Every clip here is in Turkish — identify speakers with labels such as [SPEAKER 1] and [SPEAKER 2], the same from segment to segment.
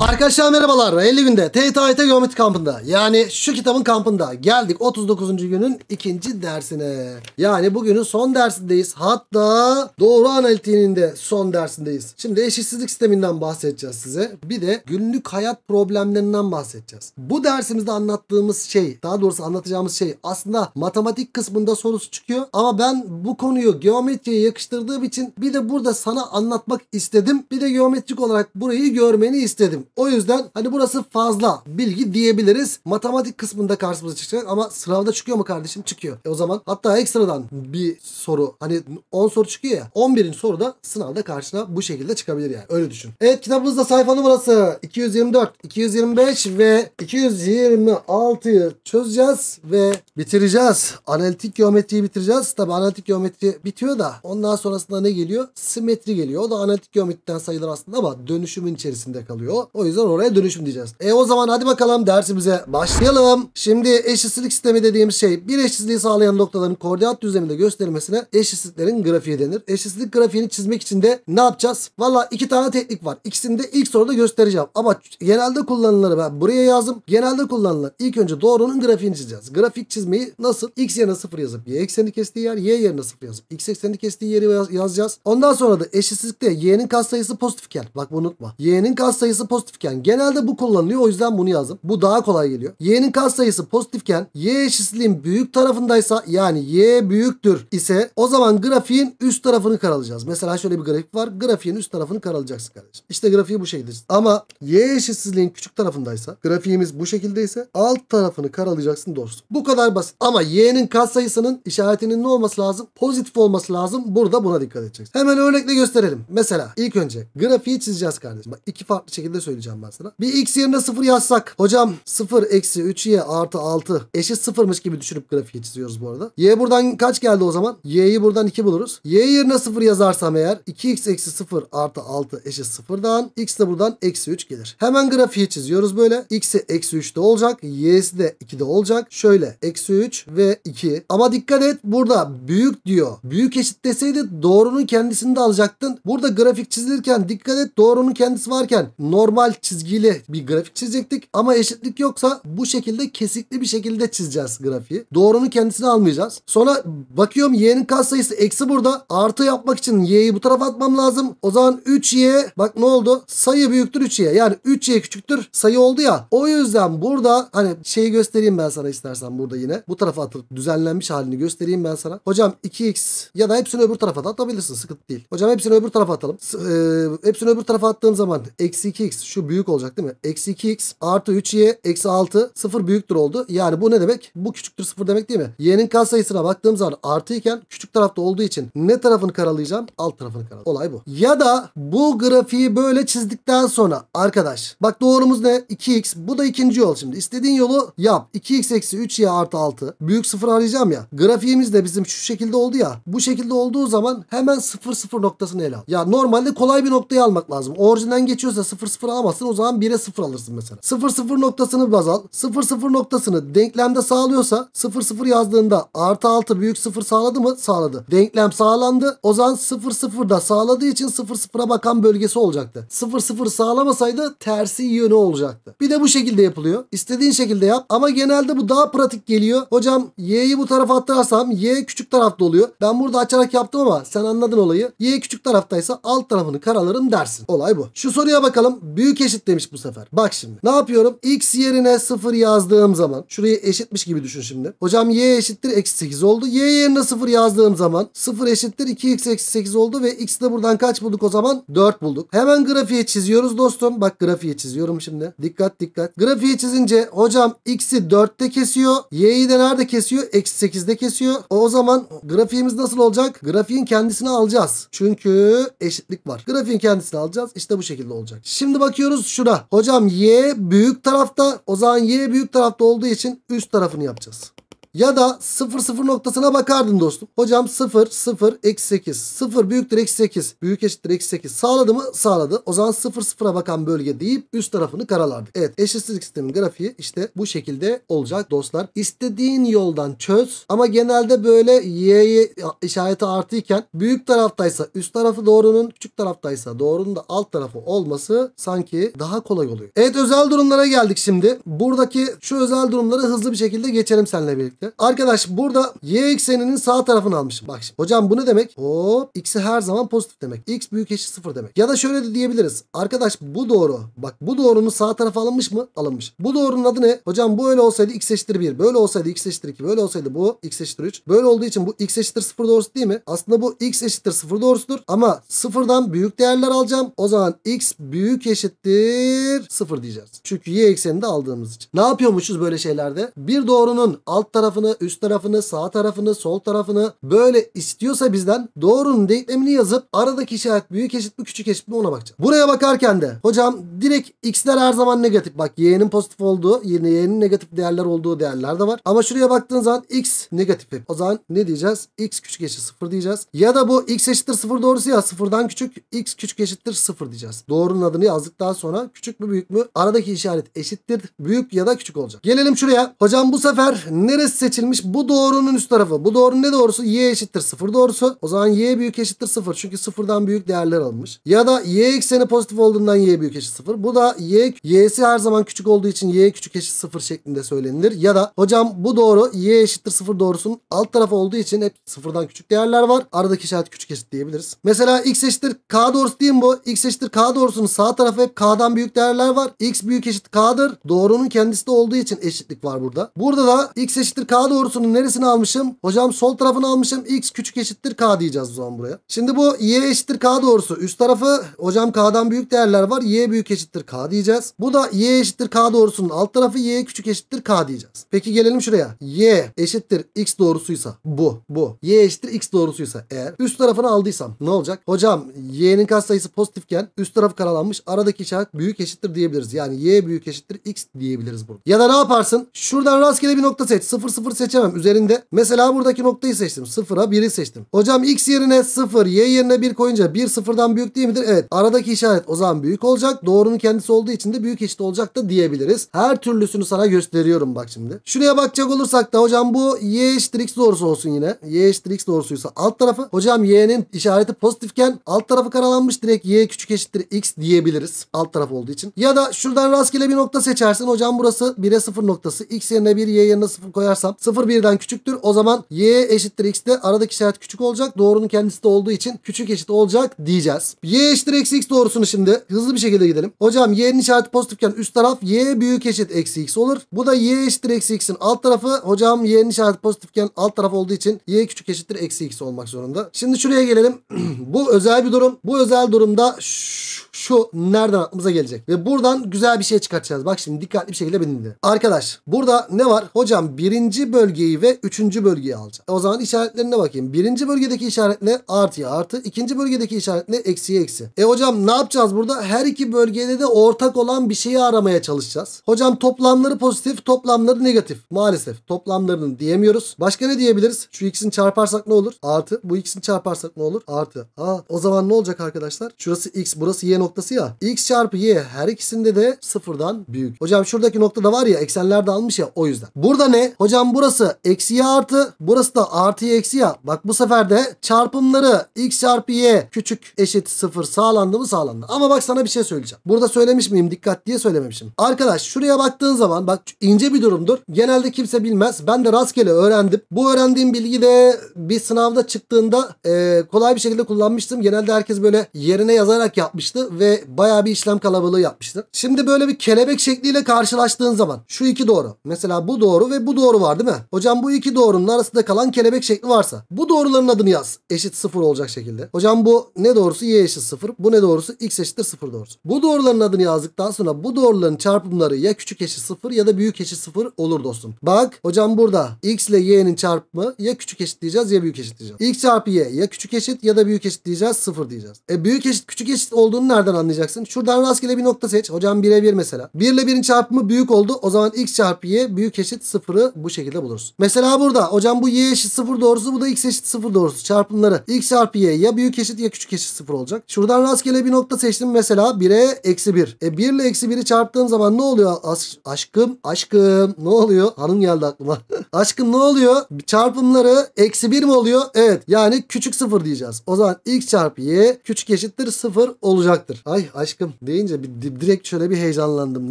[SPEAKER 1] Arkadaşlar merhabalar. 50 günde TYT Geometri kampında yani şu kitabın kampında geldik 39. günün ikinci dersine. Yani bugünün son dersindeyiz. Hatta doğru analitiğinin de son dersindeyiz. Şimdi eşitsizlik sisteminden bahsedeceğiz size. Bir de günlük hayat problemlerinden bahsedeceğiz. Bu dersimizde anlattığımız şey daha doğrusu anlatacağımız şey aslında matematik kısmında sorusu çıkıyor. Ama ben bu konuyu geometriye yakıştırdığım için bir de burada sana anlatmak istedim. Bir de geometrik olarak burayı görmeni istedim. O yüzden hani burası fazla bilgi diyebiliriz. Matematik kısmında karşımıza çıkacak ama sınavda çıkıyor mu kardeşim? Çıkıyor. E o zaman hatta ekstradan bir soru hani 10 soru çıkıyor ya 11. da sınavda karşına bu şekilde çıkabilir yani. Öyle düşün. Evet kitabımızda sayfa numarası 224, 225 ve 226'yı çözeceğiz ve bitireceğiz. Analitik geometriyi bitireceğiz. Tabi analitik geometri bitiyor da ondan sonrasında ne geliyor? Simetri geliyor. O da analitik geometriden sayılır aslında ama dönüşümün içerisinde kalıyor. O yüzden oraya dönüşüm diyeceğiz. E o zaman hadi bakalım dersimize başlayalım. Şimdi eşitsizlik sistemi dediğimiz şey bir eşitsizliği sağlayan noktaların koordinat düzleminde gösterilmesine eşitsizliklerin grafiği denir. Eşitsizlik grafiğini çizmek için de ne yapacağız? Valla iki tane teknik var. İkisini de ilk soruda göstereceğim. Ama genelde kullanılanları ben buraya yazdım. Genelde kullanılan ilk önce doğrunun grafiğini çizeceğiz. Grafik çizmeyi nasıl? X yerine 0 yazıp y ekseni kestiği yer y yerine 0 yazıp x ekseni kestiği yeri yazacağız. Ondan sonra da eşitsizlikte y'nin katsayısı pozitifken bak bunu unutma. y'nin katsayısı pozitif pozitifken genelde bu kullanılıyor. O yüzden bunu yazdım. Bu daha kolay geliyor. Y'nin katsayısı pozitifken Y eşitsizliğin büyük tarafındaysa yani Y büyüktür ise o zaman grafiğin üst tarafını karalayacağız. Mesela şöyle bir grafik var. Grafiğin üst tarafını karalayacaksın kardeşim. İşte grafiği bu şekilde. Ama Y eşitsizliğin küçük tarafındaysa grafiğimiz bu şekildeyse alt tarafını karalayacaksın dostum. Bu kadar basit. Ama Y'nin katsayısının işaretinin ne olması lazım? Pozitif olması lazım. Burada buna dikkat edeceksin. Hemen örnekle gösterelim. Mesela ilk önce grafiği çizeceğiz kardeşim. Bak iki farklı şekilde söyleyeceğim soracağım ben sana. Bir x yerine 0 yazsak. Hocam 0 eksi 3y artı 6 eşit 0'mış gibi düşünüp grafiği çiziyoruz bu arada. y buradan kaç geldi o zaman? y'yi buradan 2 buluruz. y yerine 0 yazarsam eğer 2x eksi 0 artı 6 eşit 0'dan x de buradan eksi 3 gelir. Hemen grafiği çiziyoruz böyle. x'i eksi 3'te olacak. y'si de 2'de olacak. Şöyle eksi 3 ve 2. Ama dikkat et burada büyük diyor. Büyük eşit deseydi doğrunun kendisini de alacaktın. Burada grafik çizilirken dikkat et doğrunun kendisi varken normal normal çizgili bir grafik çizecektik. Ama eşitlik yoksa bu şekilde kesikli bir şekilde çizeceğiz grafiği. Doğrunun kendisini almayacağız. Sonra bakıyorum y'nin katsayısı eksi burada. Artı yapmak için y'yi bu tarafa atmam lazım. O zaman 3y bak ne oldu? Sayı büyüktür 3y. Yani 3y küçüktür sayı oldu ya. O yüzden burada hani şeyi göstereyim ben sana istersen burada yine. Bu tarafa atıp düzenlenmiş halini göstereyim ben sana. Hocam 2x ya da hepsini öbür tarafa da atabilirsin. Sıkıntı değil. Hocam hepsini öbür tarafa atalım. Ee, hepsini öbür tarafa attığım zaman eksi 2x şu şu büyük olacak değil mi? Eksi 2x artı 3y eksi 6 sıfır büyüktür oldu. Yani bu ne demek? Bu küçüktür sıfır demek değil mi? y'nin katsayısına baktığım zaman artı iken küçük tarafta olduğu için ne tarafını karalayacağım? Alt tarafını karalayacağım. Olay bu. Ya da bu grafiği böyle çizdikten sonra arkadaş bak doğrumuz ne? 2x. Bu da ikinci yol şimdi. İstediğin yolu yap. 2x eksi 3y artı 6. Büyük sıfır arayacağım ya. Grafiğimiz de bizim şu şekilde oldu ya. Bu şekilde olduğu zaman hemen sıfır sıfır noktasını ele al. Ya normalde kolay bir noktayı almak lazım. Orijinden geçiyorsa sıfır sıfır alamaz alamazsın. O zaman 1'e 0 alırsın mesela. 0 0 noktasını baz al. 0 0 noktasını denklemde sağlıyorsa 0 0 yazdığında artı 6 büyük 0 sağladı mı? Sağladı. Denklem sağlandı. O zaman 0 0 da sağladığı için 0 0'a bakan bölgesi olacaktı. 0 0 sağlamasaydı tersi yönü olacaktı. Bir de bu şekilde yapılıyor. İstediğin şekilde yap ama genelde bu daha pratik geliyor. Hocam y'yi bu tarafa atarsam y küçük tarafta oluyor. Ben burada açarak yaptım ama sen anladın olayı. Y küçük taraftaysa alt tarafını karalarım dersin. Olay bu. Şu soruya bakalım. Büyük demiş bu sefer. Bak şimdi. Ne yapıyorum? X yerine 0 yazdığım zaman. Şurayı eşitmiş gibi düşün şimdi. Hocam y eşittir eksi 8 oldu. Y yerine 0 yazdığım zaman 0 eşittir 2x eksi 8 oldu ve x de buradan kaç bulduk o zaman? 4 bulduk. Hemen grafiğe çiziyoruz dostum. Bak grafiğe çiziyorum şimdi. Dikkat dikkat. Grafiği çizince hocam x'i 4'te kesiyor. Y'yi de nerede kesiyor? Eksi 8'de kesiyor. O zaman grafiğimiz nasıl olacak? Grafiğin kendisini alacağız. Çünkü eşitlik var. Grafiğin kendisini alacağız. İşte bu şekilde olacak. Şimdi bakıyorum bakıyoruz şuna. Hocam y büyük tarafta. O zaman y büyük tarafta olduğu için üst tarafını yapacağız. Ya da 0 0 noktasına bakardın dostum. Hocam 0 0 eksi 8 0 büyüktür eksi 8 büyük eşittir eksi 8 sağladı mı? Sağladı. O zaman 0 0'a bakan bölge deyip üst tarafını karalardık. Evet eşitsizlik sistemin grafiği işte bu şekilde olacak dostlar. İstediğin yoldan çöz ama genelde böyle y'ye işareti artıyken büyük taraftaysa üst tarafı doğrunun küçük taraftaysa doğrunun da alt tarafı olması sanki daha kolay oluyor. Evet özel durumlara geldik şimdi. Buradaki şu özel durumları hızlı bir şekilde geçelim seninle birlikte birlikte. Arkadaş burada y ekseninin sağ tarafını almışım. Bak şimdi. Hocam bu ne demek? Hop x'i her zaman pozitif demek. x büyük eşit sıfır demek. Ya da şöyle de diyebiliriz. Arkadaş bu doğru. Bak bu doğrunun sağ tarafı alınmış mı? Alınmış. Bu doğrunun adı ne? Hocam bu öyle olsaydı x eşittir 1. Böyle olsaydı x eşittir 2. Böyle olsaydı bu x eşittir 3. Böyle olduğu için bu x eşittir 0 doğrusu değil mi? Aslında bu x eşittir 0 doğrusudur. Ama sıfırdan büyük değerler alacağım. O zaman x büyük eşittir 0 diyeceğiz. Çünkü y eksenini de aldığımız için. Ne yapıyormuşuz böyle şeylerde? Bir doğrunun alt tarafı tarafını, üst tarafını, sağ tarafını, sol tarafını böyle istiyorsa bizden doğrunun denklemini yazıp aradaki işaret büyük eşit mi küçük eşit mi ona bakacağız. Buraya bakarken de hocam direkt x'ler her zaman negatif. Bak y'nin pozitif olduğu, y'nin negatif değerler olduğu değerler de var. Ama şuraya baktığın zaman x negatif hep. O zaman ne diyeceğiz? x küçük eşit 0 diyeceğiz. Ya da bu x eşittir 0 doğrusu ya 0'dan küçük x küçük eşittir 0 diyeceğiz. Doğrunun adını yazdıktan sonra küçük mü büyük mü aradaki işaret eşittir. Büyük ya da küçük olacak. Gelelim şuraya. Hocam bu sefer neresi seçilmiş. Bu doğrunun üst tarafı. Bu doğrunun ne doğrusu? Y eşittir 0 doğrusu. O zaman y büyük eşittir 0. Çünkü sıfırdan büyük değerler alınmış. Ya da y ekseni pozitif olduğundan y büyük eşit 0. Bu da y y'si her zaman küçük olduğu için y küçük eşit 0 şeklinde söylenir Ya da hocam bu doğru y eşittir 0 doğrusunun alt tarafı olduğu için hep sıfırdan küçük değerler var. Aradaki işaret küçük eşit diyebiliriz. Mesela x eşittir k doğrusu değil mi bu? x eşittir k doğrusunun sağ tarafı hep k'dan büyük değerler var. x büyük eşit k'dır. Doğrunun kendisi de olduğu için eşitlik var burada. Burada da x eşittir K doğrusunun neresini almışım? Hocam sol tarafını almışım. X küçük eşittir K diyeceğiz o zaman buraya. Şimdi bu Y eşittir K doğrusu. Üst tarafı hocam K'dan büyük değerler var. Y büyük eşittir K diyeceğiz. Bu da Y eşittir K doğrusunun alt tarafı Y küçük eşittir K diyeceğiz. Peki gelelim şuraya. Y eşittir X doğrusuysa bu. Bu. Y eşittir X doğrusuysa eğer üst tarafını aldıysam ne olacak? Hocam Y'nin katsayısı pozitifken üst taraf karalanmış. Aradaki işaret büyük eşittir diyebiliriz. Yani Y büyük eşittir X diyebiliriz burada. Ya da ne yaparsın? Şuradan rastgele bir nokta seç. 0 sıfır seçemem. Üzerinde mesela buradaki noktayı seçtim. Sıfıra 1'i seçtim. Hocam x yerine 0 y yerine 1 koyunca 1 sıfırdan büyük değil midir? Evet. Aradaki işaret o zaman büyük olacak. Doğrunun kendisi olduğu için de büyük eşit olacak da diyebiliriz. Her türlüsünü sana gösteriyorum bak şimdi. Şuraya bakacak olursak da hocam bu y eşittir x doğrusu olsun yine. y eşittir x doğrusuysa alt tarafı. Hocam y'nin işareti pozitifken alt tarafı karalanmış. Direkt y küçük eşittir x diyebiliriz. Alt taraf olduğu için. Ya da şuradan rastgele bir nokta seçersin. Hocam burası 1'e 0 noktası. x yerine 1 y yerine 0 koyarsan sap 0 birden küçüktür. O zaman y eşittir x de aradaki işaret küçük olacak. Doğrunun kendisi de olduğu için küçük eşit olacak diyeceğiz. y eşittir eksi x doğrusunu şimdi hızlı bir şekilde gidelim. Hocam y'nin işareti pozitifken üst taraf y büyük eşit eksi x olur. Bu da y eşittir eksi x'in alt tarafı. Hocam y'nin işareti pozitifken alt taraf olduğu için y küçük eşittir eksi x olmak zorunda. Şimdi şuraya gelelim. bu özel bir durum. Bu özel durumda şu şu nereden aklımıza gelecek? Ve buradan güzel bir şey çıkartacağız. Bak şimdi dikkatli bir şekilde beni dinle. Arkadaş burada ne var? Hocam birinci bölgeyi ve üçüncü bölgeyi alacağız. E, o zaman işaretlerine bakayım. Birinci bölgedeki işaret ne? Artıya artı. ikinci bölgedeki işaret ne? Eksiye eksi. E hocam ne yapacağız burada? Her iki bölgede de ortak olan bir şeyi aramaya çalışacağız. Hocam toplamları pozitif, toplamları negatif. Maalesef toplamlarını diyemiyoruz. Başka ne diyebiliriz? Şu ikisini çarparsak ne olur? Artı. Bu ikisini çarparsak ne olur? Artı. Aa, o zaman ne olacak arkadaşlar? Şurası x, burası y noktası noktası ya. X çarpı Y her ikisinde de sıfırdan büyük. Hocam şuradaki noktada var ya eksenlerde almış ya o yüzden. Burada ne? Hocam burası eksi Y artı. Burası da artı Y eksi y. Bak bu sefer de çarpımları X çarpı Y küçük eşit sıfır sağlandı mı sağlandı. Ama bak sana bir şey söyleyeceğim. Burada söylemiş miyim? Dikkat diye söylememişim. Arkadaş şuraya baktığın zaman bak ince bir durumdur. Genelde kimse bilmez. Ben de rastgele öğrendim. Bu öğrendiğim bilgi de bir sınavda çıktığında e, kolay bir şekilde kullanmıştım. Genelde herkes böyle yerine yazarak yapmıştı ve bayağı bir işlem kalabalığı yapmıştır. Şimdi böyle bir kelebek şekliyle karşılaştığın zaman şu iki doğru. Mesela bu doğru ve bu doğru var değil mi? Hocam bu iki doğrunun arasında kalan kelebek şekli varsa bu doğruların adını yaz. Eşit sıfır olacak şekilde. Hocam bu ne doğrusu? Y eşit sıfır. Bu ne doğrusu? X eşittir sıfır doğrusu. Bu doğruların adını yazdıktan sonra bu doğruların çarpımları ya küçük eşit sıfır ya da büyük eşit sıfır olur dostum. Bak hocam burada X ile Y'nin çarpımı ya küçük eşit diyeceğiz ya büyük eşit diyeceğiz. X çarpı Y ya küçük eşit ya da büyük eşit diyeceğiz sıfır diyeceğiz. E büyük eşit küçük eşit olduğunu nereden anlayacaksın? Şuradan rastgele bir nokta seç. Hocam 1'e 1 mesela. 1 ile 1'in çarpımı büyük oldu. O zaman x çarpı y büyük eşit 0'ı bu şekilde buluruz. Mesela burada hocam bu y eşit 0 doğrusu bu da x eşit 0 doğrusu. Çarpımları x çarpı y ya büyük eşit ya küçük eşit 0 olacak. Şuradan rastgele bir nokta seçtim mesela 1'e eksi 1. E 1 ile eksi 1'i çarptığım zaman ne oluyor? As aşkım aşkım ne oluyor? Hanım geldi aklıma. aşkım ne oluyor? Çarpımları eksi 1 mi oluyor? Evet yani küçük 0 diyeceğiz. O zaman x çarpı y küçük eşittir 0 olacak olacaktır. Ay aşkım deyince bir, direkt şöyle bir heyecanlandım.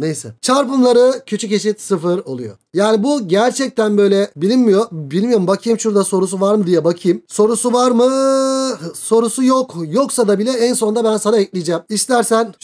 [SPEAKER 1] Neyse. Çarpımları küçük eşit sıfır oluyor. Yani bu gerçekten böyle bilinmiyor. Bilmiyorum bakayım şurada sorusu var mı diye bakayım. Sorusu var mı? Sorusu yok. Yoksa da bile en sonunda ben sana ekleyeceğim. İstersen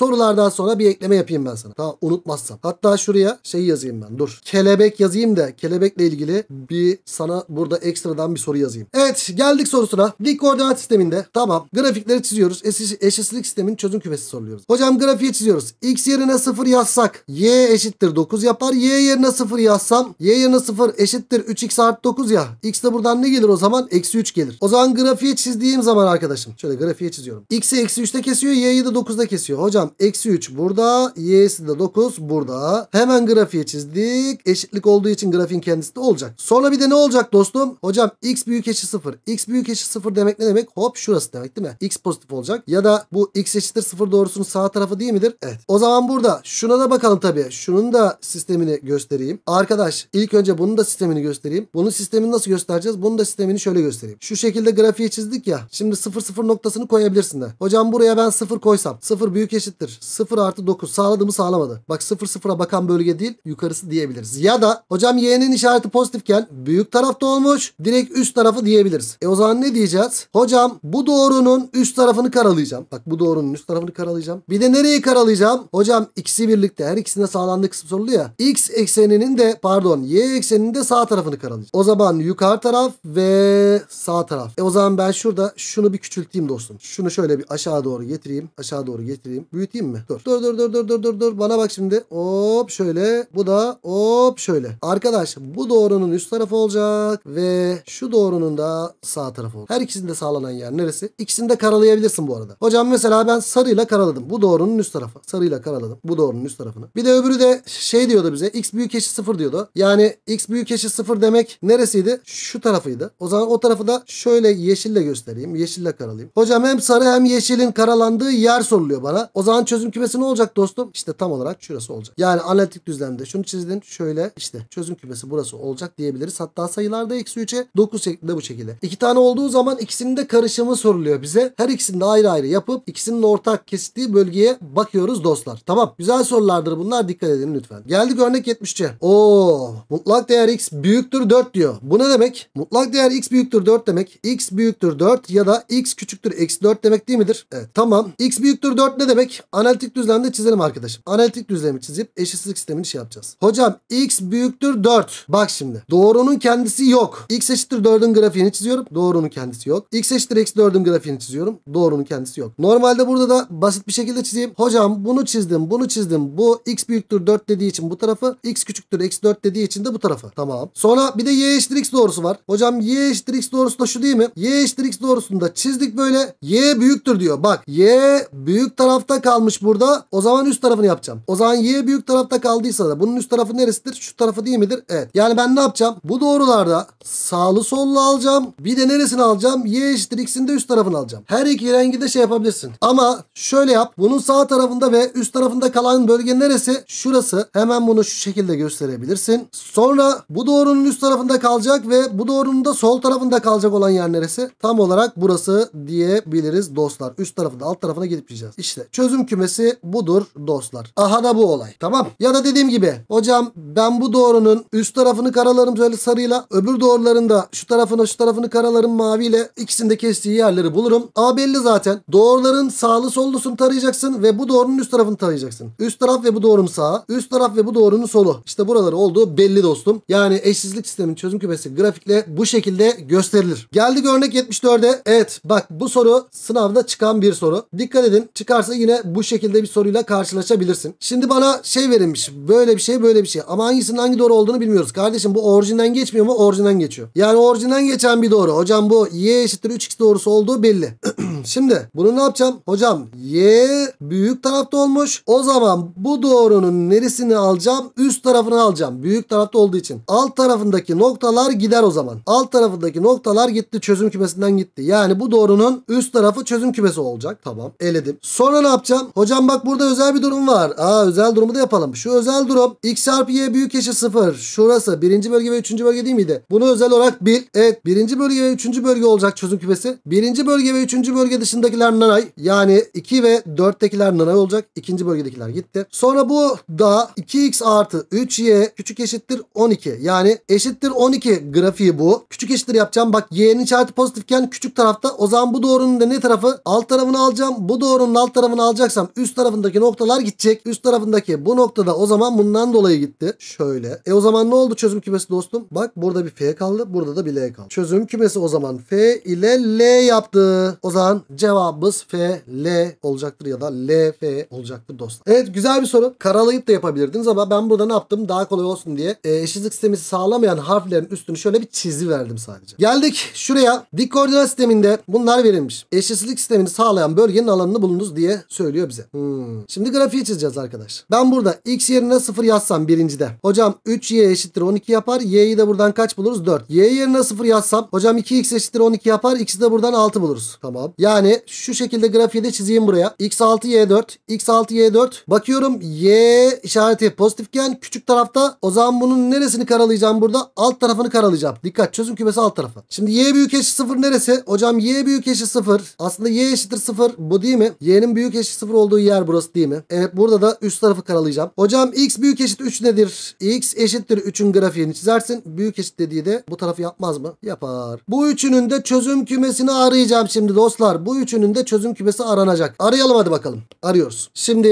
[SPEAKER 1] Sorulardan sonra bir ekleme yapayım ben sana. Tamam unutmazsam. Hatta şuraya şey yazayım ben dur. Kelebek yazayım da kelebekle ilgili bir sana burada ekstradan bir soru yazayım. Evet geldik sorusuna. Dik koordinat sisteminde tamam grafikleri çiziyoruz. Eşiş, eşitlik sistemin çözüm kümesi soruluyoruz. Hocam grafiği çiziyoruz. X yerine 0 yazsak y eşittir 9 yapar. Y yerine 0 yazsam y yerine 0 eşittir 3x artı 9 ya. X de buradan ne gelir o zaman? Eksi 3 gelir. O zaman grafiği çizdiğim zaman arkadaşım. Şöyle grafiği çiziyorum. X'i eksi 3'te kesiyor. Y'yi de 9'da kesiyor. Hocam eksi 3 burada. Y'si de 9 burada. Hemen grafiği çizdik. Eşitlik olduğu için grafiğin kendisi de olacak. Sonra bir de ne olacak dostum? Hocam x büyük eşit 0. x büyük eşit 0 demek ne demek? Hop şurası demek değil mi? x pozitif olacak. Ya da bu x eşittir 0 doğrusunun sağ tarafı değil midir? Evet. O zaman burada şuna da bakalım tabii. Şunun da sistemini göstereyim. Arkadaş ilk önce bunun da sistemini göstereyim. Bunun sistemini nasıl göstereceğiz? Bunun da sistemini şöyle göstereyim. Şu şekilde grafiği çizdik ya. Şimdi 0 0 noktasını koyabilirsin de. Hocam buraya ben 0 koysam. 0 büyük eşit eşittir. 0 artı 9 sağladı mı sağlamadı. Bak 0 sıfıra bakan bölge değil yukarısı diyebiliriz. Ya da hocam y'nin işareti pozitifken büyük tarafta olmuş direkt üst tarafı diyebiliriz. E o zaman ne diyeceğiz? Hocam bu doğrunun üst tarafını karalayacağım. Bak bu doğrunun üst tarafını karalayacağım. Bir de nereyi karalayacağım? Hocam ikisi birlikte her ikisinde sağlandığı kısım sorulu ya. X ekseninin de pardon y ekseninin de sağ tarafını karalayacağım. O zaman yukarı taraf ve sağ taraf. E o zaman ben şurada şunu bir küçülteyim dostum. Şunu şöyle bir aşağı doğru getireyim. Aşağı doğru getireyim. büyük bekleteyim mi? Dur. Dur dur dur dur dur dur dur. Bana bak şimdi. Hop şöyle. Bu da hop şöyle. Arkadaş bu doğrunun üst tarafı olacak ve şu doğrunun da sağ tarafı olacak. Her ikisinde sağlanan yer neresi? İkisini de karalayabilirsin bu arada. Hocam mesela ben sarıyla karaladım. Bu doğrunun üst tarafı. Sarıyla karaladım. Bu doğrunun üst tarafını. Bir de öbürü de şey diyordu bize. X büyük eşit 0 diyordu. Yani X büyük eşit 0 demek neresiydi? Şu tarafıydı. O zaman o tarafı da şöyle yeşille göstereyim. Yeşille karalayayım. Hocam hem sarı hem yeşilin karalandığı yer soruluyor bana. O zaman zaman çözüm kümesi ne olacak dostum? İşte tam olarak şurası olacak. Yani analitik düzlemde şunu çizdin. Şöyle işte çözüm kümesi burası olacak diyebiliriz. Hatta sayılarda eksi 3'e 9 şeklinde bu şekilde. İki tane olduğu zaman ikisinin de karışımı soruluyor bize. Her ikisini de ayrı ayrı yapıp ikisinin ortak kesittiği bölgeye bakıyoruz dostlar. Tamam güzel sorulardır bunlar dikkat edin lütfen. Geldik örnek 70'e. Oo mutlak değer x büyüktür 4 diyor. Bu ne demek? Mutlak değer x büyüktür 4 demek. x büyüktür 4 ya da x küçüktür eksi 4 demek değil midir? Evet tamam. x büyüktür 4 ne demek? Analitik düzlemde çizelim arkadaşım. Analitik düzlemi çizip eşitsizlik sistemini şey yapacağız. Hocam x büyüktür 4. Bak şimdi. Doğrunun kendisi yok. x eşittir 4'ün grafiğini çiziyorum. Doğrunun kendisi yok. x eşittir eksi 4'ün grafiğini çiziyorum. Doğrunun kendisi yok. Normalde burada da basit bir şekilde çizeyim. Hocam bunu çizdim, bunu çizdim. Bu x büyüktür 4 dediği için bu tarafı. x küçüktür eksi 4 dediği için de bu tarafı. Tamam. Sonra bir de y eşittir x doğrusu var. Hocam y eşittir x doğrusu da şu değil mi? y eşittir x doğrusunda çizdik böyle. y büyüktür diyor. Bak y büyük tarafta kalmış burada? O zaman üst tarafını yapacağım. O zaman y büyük tarafta kaldıysa da bunun üst tarafı neresidir? Şu tarafı değil midir? Evet. Yani ben ne yapacağım? Bu doğrularda sağlı sollu alacağım. Bir de neresini alacağım? Y eşittir x'in de üst tarafını alacağım. Her iki rengi de şey yapabilirsin. Ama şöyle yap. Bunun sağ tarafında ve üst tarafında kalan bölge neresi? Şurası. Hemen bunu şu şekilde gösterebilirsin. Sonra bu doğrunun üst tarafında kalacak ve bu doğrunun da sol tarafında kalacak olan yer neresi? Tam olarak burası diyebiliriz dostlar. Üst tarafında alt tarafına gidip yiyeceğiz. İşte çözüm çözüm kümesi budur dostlar. Aha da bu olay. Tamam. Ya da dediğim gibi hocam ben bu doğrunun üst tarafını karalarım böyle sarıyla öbür doğruların da şu tarafını şu tarafını karalarım maviyle ikisinde kestiği yerleri bulurum. A belli zaten. Doğruların sağlı sollusunu tarayacaksın ve bu doğrunun üst tarafını tarayacaksın. Üst taraf ve bu doğrum sağ, Üst taraf ve bu doğrunun solu. İşte buraları olduğu belli dostum. Yani eşsizlik sistemin çözüm kümesi grafikle bu şekilde gösterilir. Geldik örnek 74'e. Evet bak bu soru sınavda çıkan bir soru. Dikkat edin çıkarsa yine bu şekilde bir soruyla karşılaşabilirsin. Şimdi bana şey verilmiş. Böyle bir şey böyle bir şey. Ama hangisinin hangi doğru olduğunu bilmiyoruz. Kardeşim bu orijinden geçmiyor mu? Orijinden geçiyor. Yani orijinden geçen bir doğru. Hocam bu y eşittir 3x doğrusu olduğu belli. Şimdi bunu ne yapacağım? Hocam y büyük tarafta olmuş. O zaman bu doğrunun neresini alacağım? Üst tarafını alacağım. Büyük tarafta olduğu için. Alt tarafındaki noktalar gider o zaman. Alt tarafındaki noktalar gitti. Çözüm kümesinden gitti. Yani bu doğrunun üst tarafı çözüm kümesi olacak. Tamam. Eledim. Sonra ne yapacağım? Hocam bak burada özel bir durum var. Aa özel durumu da yapalım. Şu özel durum x çarpı y büyük eşit 0. Şurası birinci bölge ve üçüncü bölge değil miydi? Bunu özel olarak bil. Evet birinci bölge ve üçüncü bölge olacak çözüm kümesi. Birinci bölge ve üçüncü bölge bölge dışındakiler nanay yani 2 ve 4'tekiler nanay olacak. İkinci bölgedekiler gitti. Sonra bu da 2x artı 3y küçük eşittir 12. Yani eşittir 12 grafiği bu. Küçük eşittir yapacağım. Bak y'nin işareti pozitifken küçük tarafta. O zaman bu doğrunun da ne tarafı? Alt tarafını alacağım. Bu doğrunun alt tarafını alacaksam üst tarafındaki noktalar gidecek. Üst tarafındaki bu noktada o zaman bundan dolayı gitti. Şöyle. E o zaman ne oldu çözüm kümesi dostum? Bak burada bir F kaldı. Burada da bir L kaldı. Çözüm kümesi o zaman F ile L yaptı. O zaman cevabımız F, L olacaktır ya da L, F olacaktır dostlar. Evet güzel bir soru. Karalayıp da yapabilirdiniz ama ben burada ne yaptım? Daha kolay olsun diye e, eşitlik sistemi sağlamayan harflerin üstünü şöyle bir çizi verdim sadece. Geldik şuraya. Dik koordinat sisteminde bunlar verilmiş. Eşitsizlik sistemini sağlayan bölgenin alanını bulunuz diye söylüyor bize. Hmm. Şimdi grafiği çizeceğiz arkadaş. Ben burada x yerine 0 yazsam birincide. Hocam 3y eşittir 12 yapar. y'yi de buradan kaç buluruz? 4. y yerine 0 yazsam hocam 2x eşittir 12 yapar. x'i de buradan 6 buluruz. Tamam. Ya yani şu şekilde grafiği de çizeyim buraya. X6 Y4 X6 Y4 bakıyorum Y işareti pozitifken küçük tarafta o zaman bunun neresini karalayacağım burada? Alt tarafını karalayacağım. Dikkat çözüm kümesi alt tarafı. Şimdi Y büyük eşit 0 neresi? Hocam Y büyük eşit 0. Aslında Y eşittir 0 bu değil mi? Y'nin büyük eşit 0 olduğu yer burası değil mi? Evet burada da üst tarafı karalayacağım. Hocam X büyük eşit 3 nedir? X eşittir 3'ün grafiğini çizersin. Büyük eşit dediği de bu tarafı yapmaz mı? Yapar. Bu üçünün de çözüm kümesini arayacağım şimdi dostlar. Bu üçünün de çözüm kümesi aranacak. Arayalım hadi bakalım. Arıyoruz. Şimdi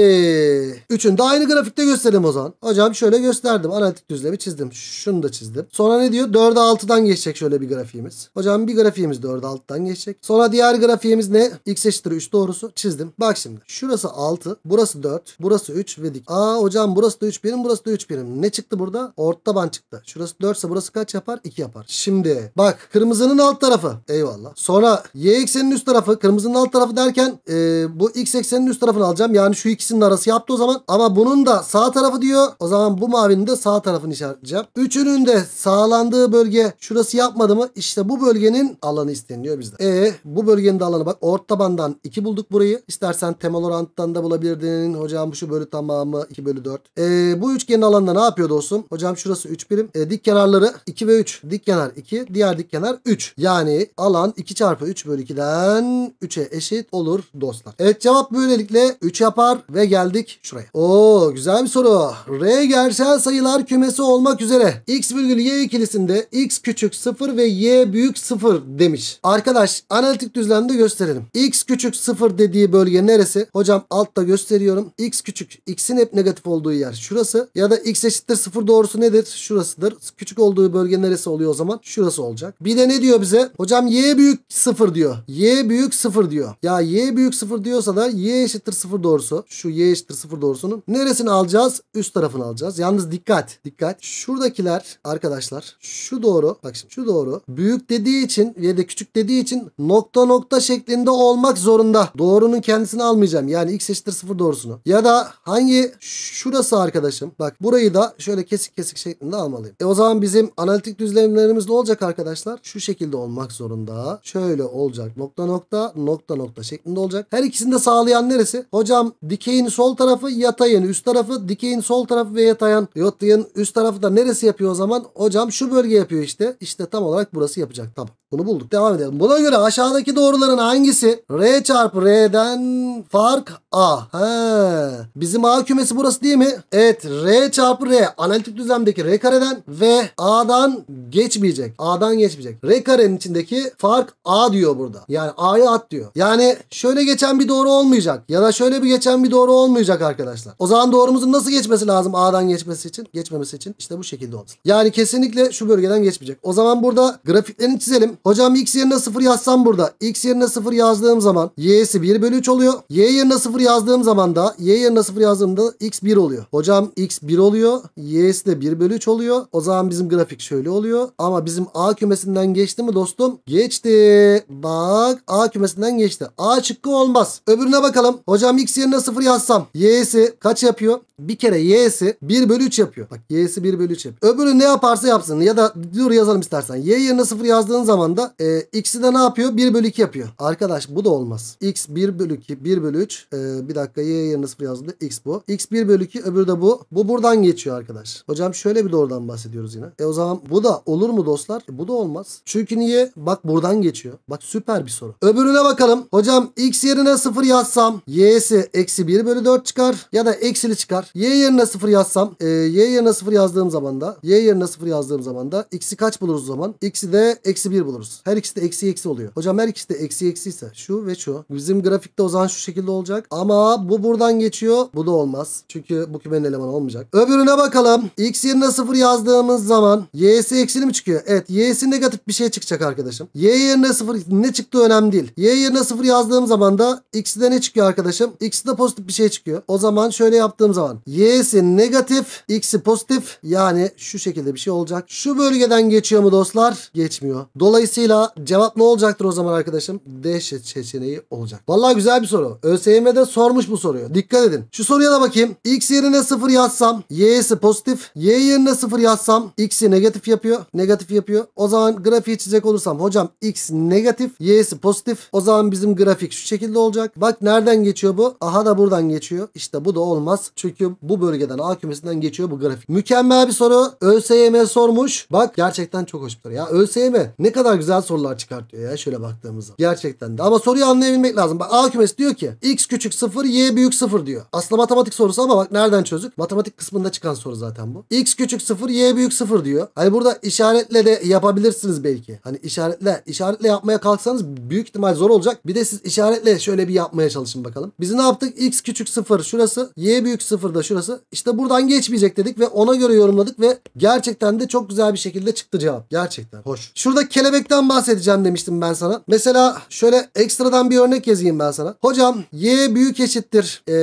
[SPEAKER 1] üçünü de aynı grafikte gösterelim o zaman. Hocam şöyle gösterdim. Analitik düzlemi çizdim. Şunu da çizdim. Sonra ne diyor? 4'e 6'dan geçecek şöyle bir grafiğimiz. Hocam bir grafiğimiz 4'e 6'dan geçecek. Sonra diğer grafiğimiz ne? X eşittir 3 doğrusu. Çizdim. Bak şimdi. Şurası 6. Burası 4. Burası 3 ve dik. Aa hocam burası da 3 birim. Burası da 3 birim. Ne çıktı burada? Orta taban çıktı. Şurası 4 ise burası kaç yapar? 2 yapar. Şimdi bak kırmızının alt tarafı. Eyvallah. Sonra y ekseninin üst tarafı kırmızının alt tarafı derken e, bu x eksenin üst tarafını alacağım. Yani şu ikisinin arası yaptı o zaman. Ama bunun da sağ tarafı diyor. O zaman bu mavinin de sağ tarafını işaretleyeceğim. Üçünün de sağlandığı bölge şurası yapmadı mı? İşte bu bölgenin alanı isteniyor bizden. E bu bölgenin de alanı bak ort tabandan 2 bulduk burayı. İstersen temel oranttan da bulabilirdin. Hocam şu bölü tamamı 2 bölü 4. E, bu üçgenin alanında ne yapıyor dostum? Hocam şurası 3 birim. E, dik kenarları 2 ve 3. Dik kenar 2. Diğer dik kenar 3. Yani alan 2 çarpı 3 bölü 2'den 3'e eşit olur dostlar. Evet cevap böylelikle 3 yapar ve geldik şuraya. Oo güzel bir soru. R gerçel sayılar kümesi olmak üzere. X virgül Y ikilisinde X küçük 0 ve Y büyük 0 demiş. Arkadaş analitik düzlemde gösterelim. X küçük 0 dediği bölge neresi? Hocam altta gösteriyorum. X küçük. X'in hep negatif olduğu yer şurası. Ya da X eşittir 0 doğrusu nedir? Şurasıdır. Küçük olduğu bölge neresi oluyor o zaman? Şurası olacak. Bir de ne diyor bize? Hocam Y büyük 0 diyor. Y büyük 0 diyor. Ya y büyük 0 diyorsa da y eşittir 0 doğrusu. Şu y eşittir 0 doğrusunun neresini alacağız? Üst tarafını alacağız. Yalnız dikkat. Dikkat. Şuradakiler arkadaşlar şu doğru. Bak şimdi şu doğru. Büyük dediği için ya da küçük dediği için nokta nokta şeklinde olmak zorunda. Doğrunun kendisini almayacağım. Yani x eşittir 0 doğrusunu. Ya da hangi şurası arkadaşım? Bak burayı da şöyle kesik kesik şeklinde almalıyım. E o zaman bizim analitik düzlemlerimiz ne olacak arkadaşlar? Şu şekilde olmak zorunda. Şöyle olacak. Nokta nokta nokta nokta şeklinde olacak. Her ikisini de sağlayan neresi? Hocam dikeyin sol tarafı yatayın üst tarafı dikeyin sol tarafı ve yatayan yatayın üst tarafı da neresi yapıyor o zaman? Hocam şu bölge yapıyor işte. İşte tam olarak burası yapacak. Tamam. Bunu bulduk. Devam edelim. Buna göre aşağıdaki doğruların hangisi? R çarpı R'den fark A. He. Bizim A kümesi burası değil mi? Evet. R çarpı R. Analitik düzlemdeki R kareden ve A'dan geçmeyecek. A'dan geçmeyecek. R karenin içindeki fark A diyor burada. Yani a'yı at diyor. Yani şöyle geçen bir doğru olmayacak. Ya da şöyle bir geçen bir doğru olmayacak arkadaşlar. O zaman doğrumuzun nasıl geçmesi lazım A'dan geçmesi için? Geçmemesi için. İşte bu şekilde olsun. Yani kesinlikle şu bölgeden geçmeyecek. O zaman burada grafiklerini çizelim. Hocam x yerine 0 yazsam burada. x yerine 0 yazdığım zaman y'si 1 bölü 3 oluyor. y yerine 0 yazdığım zaman da y yerine 0 yazdığımda x 1 oluyor. Hocam x 1 oluyor. y'si de 1 bölü 3 oluyor. O zaman bizim grafik şöyle oluyor. Ama bizim a kümesinden geçti mi dostum? Geçti. Bak a kümesinden geçti. a şıkkı olmaz. Öbürüne bakalım. Hocam x yerine 0 yazsam y'si kaç yapıyor? Bir kere y'si 1 bölü 3 yapıyor. Bak y'si 1 bölü 3 yapıyor. Öbürü ne yaparsa yapsın ya da dur yazalım istersen. y yerine 0 yazdığın zaman anda e, x'i de ne yapıyor? 1 bölü 2 yapıyor. Arkadaş bu da olmaz. x 1 bölü 2 1 bölü 3 e, bir dakika y yerine 0 yazdım. x bu. x 1 bölü 2 öbürü de bu. Bu buradan geçiyor arkadaş. Hocam şöyle bir doğrudan bahsediyoruz yine. E o zaman bu da olur mu dostlar? E, bu da olmaz. Çünkü niye? Bak buradan geçiyor. Bak süper bir soru. Öbürüne bakalım. Hocam x yerine 0 yazsam y'si eksi 1 bölü 4 çıkar ya da eksili çıkar. y yerine 0 yazsam e, y yerine 0 yazdığım zaman da y yerine 0 yazdığım zaman da x'i kaç buluruz o zaman? x'i de eksi 1 bulur alıyoruz. Her ikisi de eksi eksi oluyor. Hocam her ikisi de eksi eksi ise şu ve şu. Bizim grafikte o zaman şu şekilde olacak. Ama bu buradan geçiyor. Bu da olmaz. Çünkü bu kümenin elemanı olmayacak. Öbürüne bakalım. X yerine 0 yazdığımız zaman y'si eksili mi çıkıyor? Evet. Y'si negatif bir şey çıkacak arkadaşım. Y yerine 0 ne çıktığı önemli değil. Y yerine 0 yazdığım zaman da x'i de ne çıkıyor arkadaşım? X'i de pozitif bir şey çıkıyor. O zaman şöyle yaptığım zaman y'si negatif, x'i pozitif. Yani şu şekilde bir şey olacak. Şu bölgeden geçiyor mu dostlar? Geçmiyor. Dolayısıyla Dolayısıyla cevap ne olacaktır o zaman arkadaşım? D seçeneği olacak. Vallahi güzel bir soru. ÖSYM'de sormuş bu soruyu. Dikkat edin. Şu soruya da bakayım. X yerine 0 yazsam Y'si pozitif. Y yerine 0 yazsam X'i negatif yapıyor. Negatif yapıyor. O zaman grafiği çizecek olursam hocam X negatif Y'si pozitif. O zaman bizim grafik şu şekilde olacak. Bak nereden geçiyor bu? Aha da buradan geçiyor. İşte bu da olmaz. Çünkü bu bölgeden A kümesinden geçiyor bu grafik. Mükemmel bir soru. ÖSYM sormuş. Bak gerçekten çok hoş bir soru. Ya ÖSYM ne kadar güzel sorular çıkartıyor ya şöyle baktığımızda. Gerçekten de. Ama soruyu anlayabilmek lazım. Bak A kümesi diyor ki x küçük 0 y büyük 0 diyor. Aslında matematik sorusu ama bak nereden çözdük? Matematik kısmında çıkan soru zaten bu. x küçük 0 y büyük 0 diyor. Hani burada işaretle de yapabilirsiniz belki. Hani işaretle işaretle yapmaya kalksanız büyük ihtimal zor olacak. Bir de siz işaretle şöyle bir yapmaya çalışın bakalım. Biz ne yaptık? x küçük 0 şurası y büyük 0 da şurası. İşte buradan geçmeyecek dedik ve ona göre yorumladık ve gerçekten de çok güzel bir şekilde çıktı cevap. Gerçekten hoş. Şurada kelebek örnekten bahsedeceğim demiştim ben sana. Mesela şöyle ekstradan bir örnek yazayım ben sana. Hocam y büyük eşittir. Ee,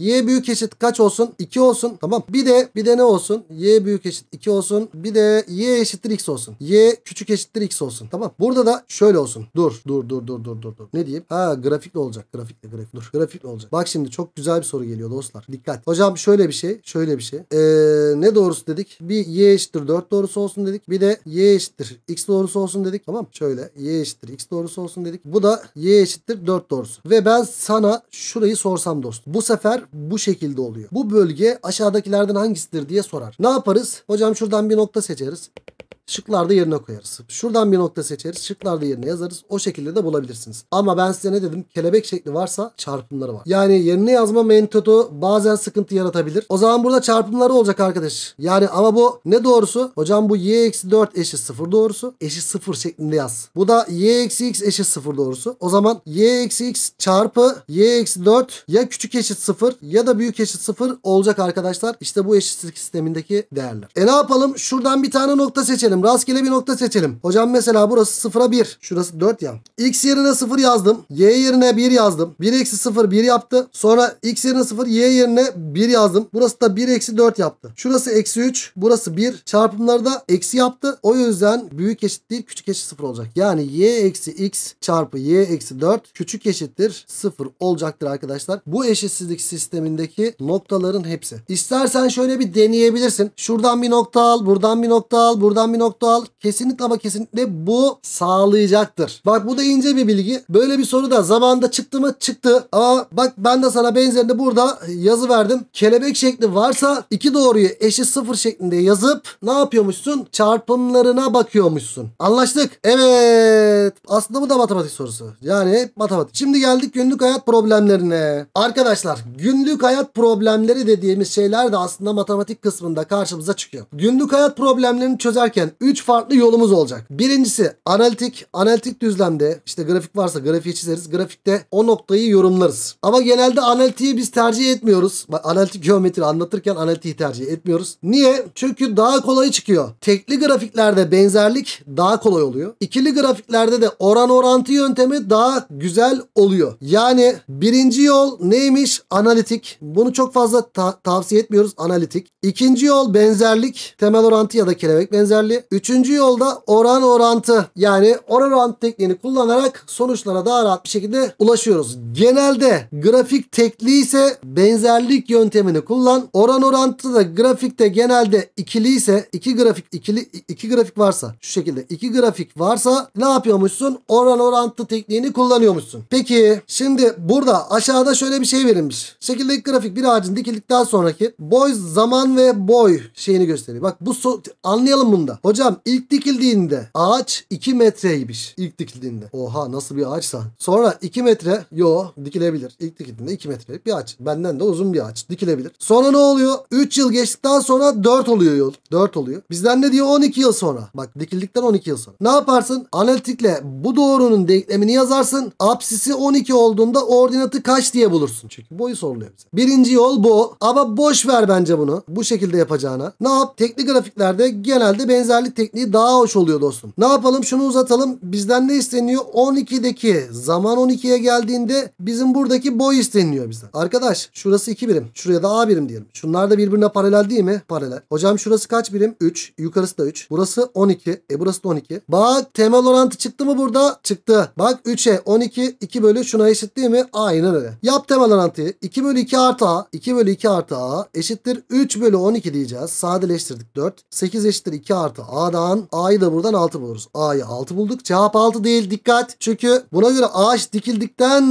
[SPEAKER 1] y büyük eşit kaç olsun? 2 olsun. Tamam. Bir de bir de ne olsun? y büyük eşit 2 olsun. Bir de y eşittir x olsun. y küçük eşittir x olsun. Tamam. Burada da şöyle olsun. Dur dur dur dur dur dur. dur. Ne diyeyim? Ha grafikle olacak. Grafikle grafik. Dur. Grafikle olacak. Bak şimdi çok güzel bir soru geliyor dostlar. Dikkat. Hocam şöyle bir şey. Şöyle bir şey. Ee, ne doğrusu dedik? Bir y eşittir 4 doğrusu olsun dedik. Bir de y eşittir x doğrusu olsun dedik dedik. Tamam Şöyle y eşittir x doğrusu olsun dedik. Bu da y eşittir 4 doğrusu. Ve ben sana şurayı sorsam dostum. Bu sefer bu şekilde oluyor. Bu bölge aşağıdakilerden hangisidir diye sorar. Ne yaparız? Hocam şuradan bir nokta seçeriz. Şıklarda yerine koyarız. Şuradan bir nokta seçeriz. Şıklarda yerine yazarız. O şekilde de bulabilirsiniz. Ama ben size ne dedim? Kelebek şekli varsa çarpımları var. Yani yerine yazma metodu bazen sıkıntı yaratabilir. O zaman burada çarpımları olacak arkadaş. Yani ama bu ne doğrusu? Hocam bu y-4 eksi eşi 0 doğrusu. Eşi 0 şeklinde yaz. Bu da y-x eksi eşi 0 doğrusu. O zaman y-x eksi çarpı y-4 eksi ya küçük eşit 0 ya da büyük eşit 0 olacak arkadaşlar. İşte bu eşitlik sistemindeki değerler. E ne yapalım? Şuradan bir tane nokta seçelim seçelim. Rastgele bir nokta seçelim. Hocam mesela burası 0'a 1. Şurası 4 ya. X yerine 0 yazdım. Y yerine 1 yazdım. 1 eksi 0 1 yaptı. Sonra X yerine 0 Y yerine 1 yazdım. Burası da 1 eksi 4 yaptı. Şurası eksi 3. Burası 1. Çarpımları da eksi yaptı. O yüzden büyük eşit değil küçük eşit 0 olacak. Yani Y eksi X çarpı Y eksi 4 küçük eşittir 0 olacaktır arkadaşlar. Bu eşitsizlik sistemindeki noktaların hepsi. İstersen şöyle bir deneyebilirsin. Şuradan bir nokta al. Buradan bir nokta al. Buradan bir nokta nokta al kesinlikle ama kesinlikle bu sağlayacaktır. Bak bu da ince bir bilgi. Böyle bir soru da zamanında çıktı mı? Çıktı. Aa, bak ben de sana benzerini burada yazı verdim. Kelebek şekli varsa iki doğruyu eşit sıfır şeklinde yazıp ne yapıyormuşsun? Çarpımlarına bakıyormuşsun. Anlaştık. Evet. Aslında bu da matematik sorusu. Yani matematik. Şimdi geldik günlük hayat problemlerine. Arkadaşlar günlük hayat problemleri dediğimiz şeyler de aslında matematik kısmında karşımıza çıkıyor. Günlük hayat problemlerini çözerken 3 farklı yolumuz olacak. Birincisi analitik. Analitik düzlemde işte grafik varsa grafiği çizeriz. Grafikte o noktayı yorumlarız. Ama genelde analitiği biz tercih etmiyoruz. Analitik geometri anlatırken analitiği tercih etmiyoruz. Niye? Çünkü daha kolay çıkıyor. Tekli grafiklerde benzerlik daha kolay oluyor. İkili grafiklerde de oran orantı yöntemi daha güzel oluyor. Yani birinci yol neymiş? Analitik. Bunu çok fazla ta tavsiye etmiyoruz. Analitik. İkinci yol benzerlik. Temel orantı ya da kelebek benzerliği. Üçüncü yolda oran orantı yani oran orantı tekniğini kullanarak sonuçlara daha rahat bir şekilde ulaşıyoruz. Genelde grafik tekli ise benzerlik yöntemini kullan. Oran orantı da grafikte genelde ikili ise iki grafik ikili iki grafik varsa şu şekilde iki grafik varsa ne yapıyormuşsun? Oran orantı tekniğini kullanıyormuşsun. Peki şimdi burada aşağıda şöyle bir şey verilmiş. Şekildeki grafik bir ağacın dikildikten sonraki boy zaman ve boy şeyini gösteriyor. Bak bu so anlayalım bunu da. Hocam ilk dikildiğinde ağaç 2 metreymiş. İlk dikildiğinde. Oha nasıl bir ağaçsa. Sonra 2 metre yo dikilebilir. İlk dikildiğinde 2 metre bir ağaç. Benden de uzun bir ağaç. Dikilebilir. Sonra ne oluyor? 3 yıl geçtikten sonra 4 oluyor yol. 4 oluyor. Bizden ne diyor? 12 yıl sonra. Bak dikildikten 12 yıl sonra. Ne yaparsın? Analitikle bu doğrunun denklemini yazarsın. Apsisi 12 olduğunda ordinatı kaç diye bulursun. Çünkü boyu soruluyor bize. Birinci yol bu. Ama boş ver bence bunu. Bu şekilde yapacağına. Ne yap? Teknik grafiklerde genelde benzer yeterli tekniği daha hoş oluyor dostum. Ne yapalım şunu uzatalım. Bizden ne isteniyor? 12'deki zaman 12'ye geldiğinde bizim buradaki boy isteniyor bizden. Arkadaş şurası 2 birim. Şuraya da A birim diyelim. Şunlar da birbirine paralel değil mi? Paralel. Hocam şurası kaç birim? 3. Yukarısı da 3. Burası 12. E burası da 12. Bak temel orantı çıktı mı burada? Çıktı. Bak 3'e 12 2 bölü şuna eşit değil mi? Aynen öyle. Yap temel orantıyı. 2 bölü 2 artı A. 2 bölü 2 artı A eşittir 3 bölü 12 diyeceğiz. Sadeleştirdik 4. 8 eşittir 2 artı A'dan A'yı da buradan 6 buluruz. A'yı 6 bulduk. Cevap 6 değil dikkat. Çünkü buna göre ağaç dikildikten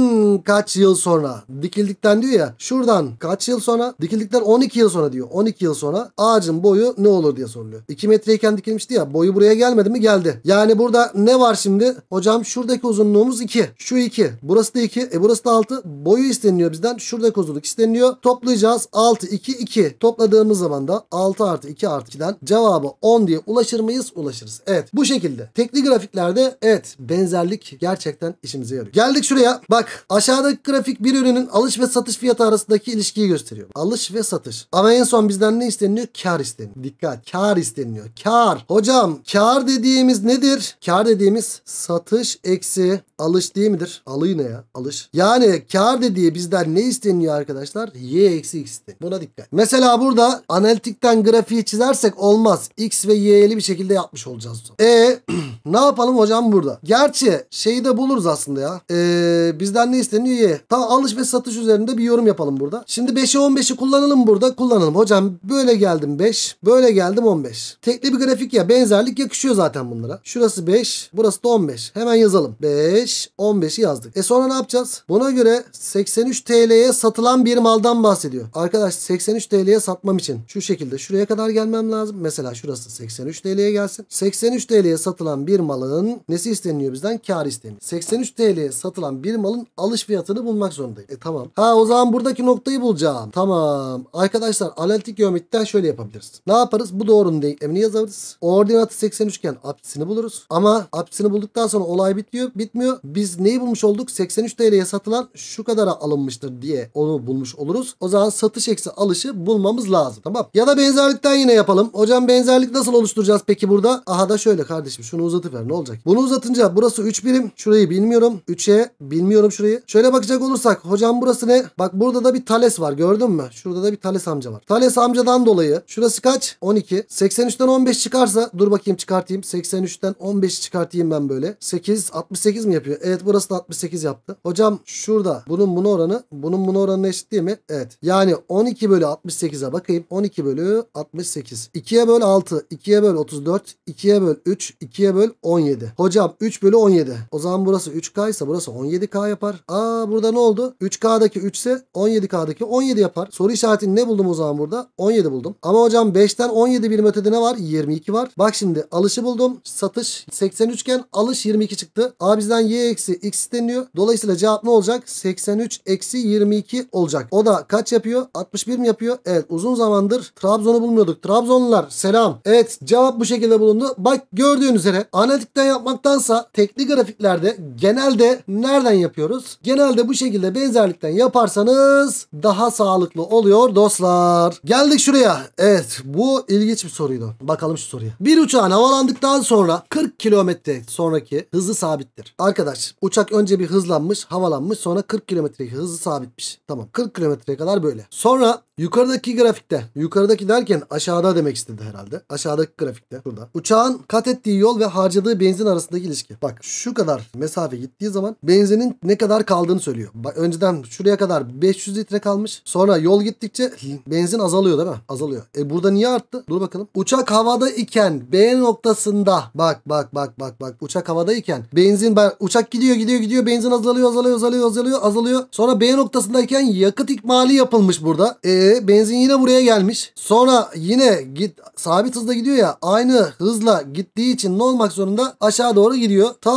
[SPEAKER 1] kaç yıl sonra? Dikildikten diyor ya. Şuradan kaç yıl sonra? Dikildikten 12 yıl sonra diyor. 12 yıl sonra ağacın boyu ne olur diye soruluyor. 2 metreyken dikilmişti ya. Boyu buraya gelmedi mi? Geldi. Yani burada ne var şimdi? Hocam şuradaki uzunluğumuz 2. Şu 2. Burası da 2. E burası da 6. Boyu isteniyor bizden. Şuradaki uzunluk isteniyor. Toplayacağız. 6, 2, 2. Topladığımız zaman da 6 artı 2 artı 2'den cevabı 10 diye ulaşacağız Ulaşır mıyız? Ulaşırız. Evet bu şekilde. Tekli grafiklerde evet benzerlik gerçekten işimize yarıyor. Geldik şuraya. Bak aşağıdaki grafik bir ürünün alış ve satış fiyatı arasındaki ilişkiyi gösteriyor. Alış ve satış. Ama en son bizden ne isteniyor? Kar isteniyor. Dikkat kar isteniyor. Kar. Hocam kar dediğimiz nedir? Kar dediğimiz satış eksi alış değil midir? Alı ne ya? Alış. Yani kar dediği bizden ne isteniyor arkadaşlar? Y eksi x isteniyor. Buna dikkat. Mesela burada analitikten grafiği çizersek olmaz. X ve Y'li bir şekilde yapmış olacağız. E ne yapalım hocam burada? Gerçi şeyi de buluruz aslında ya. E, bizden ne isteniyor ye. Tamam alış ve satış üzerinde bir yorum yapalım burada. Şimdi 5'e 15'i kullanalım burada. Kullanalım. Hocam böyle geldim 5. Böyle geldim 15. Tekli bir grafik ya. Benzerlik yakışıyor zaten bunlara. Şurası 5. Burası da 15. Hemen yazalım. 5. 15'i yazdık. E sonra ne yapacağız? Buna göre 83 TL'ye satılan bir maldan bahsediyor. Arkadaş 83 TL'ye satmam için şu şekilde şuraya kadar gelmem lazım. Mesela şurası 83 TL. TL'ye gelsin. 83 TL'ye satılan bir malın nesi isteniyor bizden? Kar isteniyor. 83 TL'ye satılan bir malın alış fiyatını bulmak zorundayım. E tamam. Ha o zaman buradaki noktayı bulacağım. Tamam. Arkadaşlar analitik geometriden şöyle yapabiliriz. Ne yaparız? Bu doğrunun denklemini yazarız. Ordinatı 83 iken apsisini buluruz. Ama apsisini bulduktan sonra olay bitiyor. Bitmiyor. Biz neyi bulmuş olduk? 83 TL'ye satılan şu kadara alınmıştır diye onu bulmuş oluruz. O zaman satış eksi alışı bulmamız lazım. Tamam. Ya da benzerlikten yine yapalım. Hocam benzerlik nasıl oluşturacağız? yapacağız? Peki burada aha da şöyle kardeşim şunu uzatıver ne olacak? Bunu uzatınca burası 3 birim. Şurayı bilmiyorum. 3'e bilmiyorum şurayı. Şöyle bakacak olursak hocam burası ne? Bak burada da bir Thales var gördün mü? Şurada da bir Thales amca var. Thales amcadan dolayı şurası kaç? 12. 83'ten 15 çıkarsa dur bakayım çıkartayım. 83'ten 15 çıkartayım ben böyle. 8 68 mi yapıyor? Evet burası da 68 yaptı. Hocam şurada bunun bunu oranı bunun bunu oranı eşit değil mi? Evet. Yani 12 bölü 68'e bakayım. 12 bölü 68. 2'ye böl 6. 2'ye böl 34. 2'ye böl 3. 2'ye böl 17. Hocam 3 bölü 17. O zaman burası 3K ise burası 17K yapar. Aa burada ne oldu? 3K'daki 3 ise 17K'daki 17 yapar. Soru işaretini ne buldum o zaman burada? 17 buldum. Ama hocam 5'ten 17 birim ötede ne var? 22 var. Bak şimdi alışı buldum. Satış 83 iken alış 22 çıktı. A bizden Y eksi X isteniyor. Dolayısıyla cevap ne olacak? 83 eksi 22 olacak. O da kaç yapıyor? 61 mi yapıyor? Evet uzun zamandır Trabzon'u bulmuyorduk. Trabzonlular selam. Evet cevap cevap bu şekilde bulundu. Bak gördüğün üzere analitikten yapmaktansa tekli grafiklerde genelde nereden yapıyoruz? Genelde bu şekilde benzerlikten yaparsanız daha sağlıklı oluyor dostlar. Geldik şuraya. Evet bu ilginç bir soruydu. Bakalım şu soruya. Bir uçağın havalandıktan sonra 40 kilometre sonraki hızı sabittir. Arkadaş uçak önce bir hızlanmış havalanmış sonra 40 kilometreki hızı sabitmiş. Tamam 40 kilometreye kadar böyle. Sonra yukarıdaki grafikte yukarıdaki derken aşağıda demek istedi herhalde. Aşağıdaki grafik grafikte burada. Uçağın kat ettiği yol ve harcadığı benzin arasındaki ilişki. Bak şu kadar mesafe gittiği zaman benzinin ne kadar kaldığını söylüyor. Bak önceden şuraya kadar 500 litre kalmış. Sonra yol gittikçe benzin azalıyor değil mi? Azalıyor. E burada niye arttı? Dur bakalım. Uçak havada iken B noktasında bak bak bak bak bak uçak havada iken benzin ben, uçak gidiyor gidiyor gidiyor benzin azalıyor azalıyor azalıyor azalıyor azalıyor. Sonra B noktasındayken yakıt ikmali yapılmış burada. E benzin yine buraya gelmiş. Sonra yine git sabit hızda gidiyor ya aynı hızla gittiği için ne olmak zorunda? Aşağı doğru gidiyor. Ta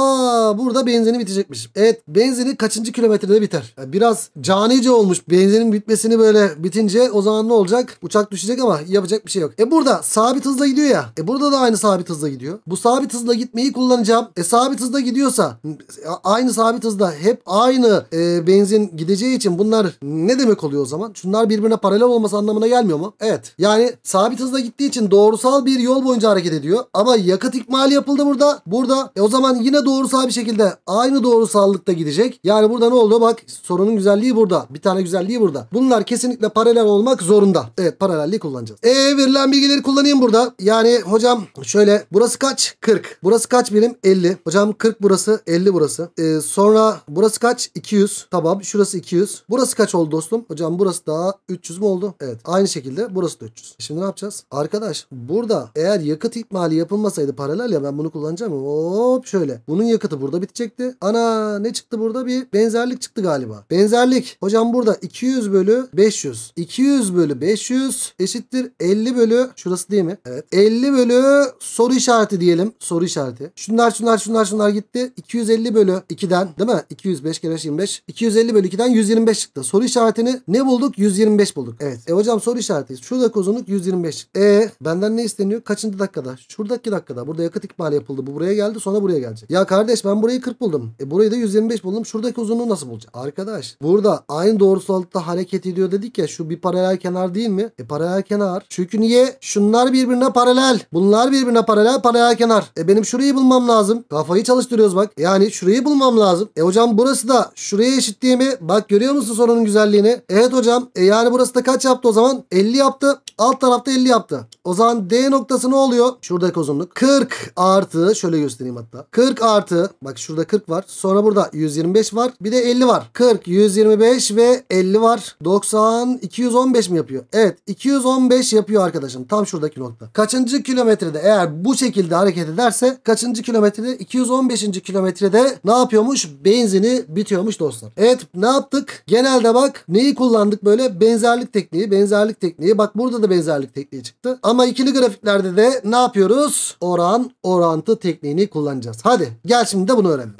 [SPEAKER 1] burada benzini bitecekmiş. Evet benzini kaçıncı kilometrede biter? biraz canice olmuş. Benzinin bitmesini böyle bitince o zaman ne olacak? Uçak düşecek ama yapacak bir şey yok. E burada sabit hızla gidiyor ya. E burada da aynı sabit hızla gidiyor. Bu sabit hızla gitmeyi kullanacağım. E sabit hızla gidiyorsa aynı sabit hızda hep aynı e, benzin gideceği için bunlar ne demek oluyor o zaman? Şunlar birbirine paralel olması anlamına gelmiyor mu? Evet. Yani sabit hızla gittiği için doğrusal bir yol boyunca akılcı hareket ediyor. Ama yakıt ikmali yapıldı burada. Burada e o zaman yine doğrusal bir şekilde aynı doğrusallıkta gidecek. Yani burada ne oldu? Bak sorunun güzelliği burada. Bir tane güzelliği burada. Bunlar kesinlikle paralel olmak zorunda. Evet paralelliği kullanacağız. E verilen bilgileri kullanayım burada. Yani hocam şöyle burası kaç? 40. Burası kaç birim? 50. Hocam 40 burası 50 burası. E, sonra burası kaç? 200. Tamam şurası 200. Burası kaç oldu dostum? Hocam burası daha 300 mü oldu? Evet aynı şekilde burası da 300. E, şimdi ne yapacağız? Arkadaş burada eğer yakıt ikmali yapılmasaydı paralel ya ben bunu kullanacağım ama hop şöyle. Bunun yakıtı burada bitecekti. Ana ne çıktı burada? Bir benzerlik çıktı galiba. Benzerlik. Hocam burada 200 bölü 500. 200 bölü 500 eşittir 50 bölü şurası değil mi? Evet. 50 bölü soru işareti diyelim. Soru işareti. Şunlar şunlar şunlar şunlar gitti. 250 bölü 2'den değil mi? 205 kere 25. 250 bölü 2'den 125 çıktı. Soru işaretini ne bulduk? 125 bulduk. Evet. E hocam soru işareti. Şurada uzunluk 125 çıktı. E benden ne isteniyor? Kaçıncı dakikada. Şuradaki dakikada. Burada yakıt ikmali yapıldı. Bu buraya geldi sonra buraya gelecek. Ya kardeş ben burayı 40 buldum. E burayı da 125 buldum. Şuradaki uzunluğu nasıl bulacağım? Arkadaş burada aynı doğrusallıkta hareket ediyor dedik ya. Şu bir paralel kenar değil mi? E paralel kenar. Çünkü niye? Şunlar birbirine paralel. Bunlar birbirine paralel paralel kenar. E benim şurayı bulmam lazım. Kafayı çalıştırıyoruz bak. E, yani şurayı bulmam lazım. E hocam burası da şuraya eşit değil mi? Bak görüyor musun sorunun güzelliğini? Evet hocam. E yani burası da kaç yaptı o zaman? 50 yaptı. Alt tarafta 50 yaptı. O zaman D noktası ne oluyor? Şuradaki uzunluk. 40 artı şöyle göstereyim hatta. 40 artı bak şurada 40 var. Sonra burada 125 var. Bir de 50 var. 40, 125 ve 50 var. 90, 215 mi yapıyor? Evet 215 yapıyor arkadaşım. Tam şuradaki nokta. Kaçıncı kilometrede eğer bu şekilde hareket ederse kaçıncı kilometrede? 215. kilometrede ne yapıyormuş? Benzini bitiyormuş dostlar. Evet ne yaptık? Genelde bak neyi kullandık böyle? Benzerlik tekniği. Benzerlik tekniği. Bak burada da benzerlik tekniği çıktı. Ama ikili grafiklerde de ne yapıyoruz? Oran, orantı tekniğini kullanacağız. Hadi gel şimdi de bunu öğrenelim.